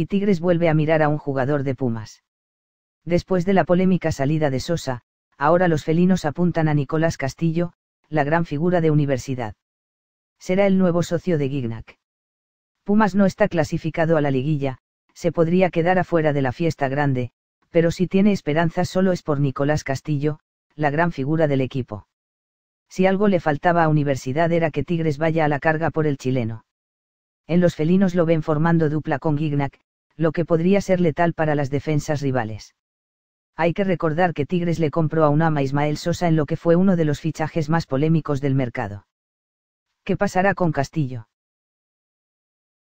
y Tigres vuelve a mirar a un jugador de Pumas. Después de la polémica salida de Sosa, ahora los felinos apuntan a Nicolás Castillo, la gran figura de universidad. Será el nuevo socio de Gignac. Pumas no está clasificado a la liguilla, se podría quedar afuera de la fiesta grande, pero si tiene esperanza solo es por Nicolás Castillo, la gran figura del equipo. Si algo le faltaba a Universidad era que Tigres vaya a la carga por el chileno. En los felinos lo ven formando dupla con Gignac, lo que podría ser letal para las defensas rivales. Hay que recordar que Tigres le compró a un ama Ismael Sosa en lo que fue uno de los fichajes más polémicos del mercado. ¿Qué pasará con Castillo?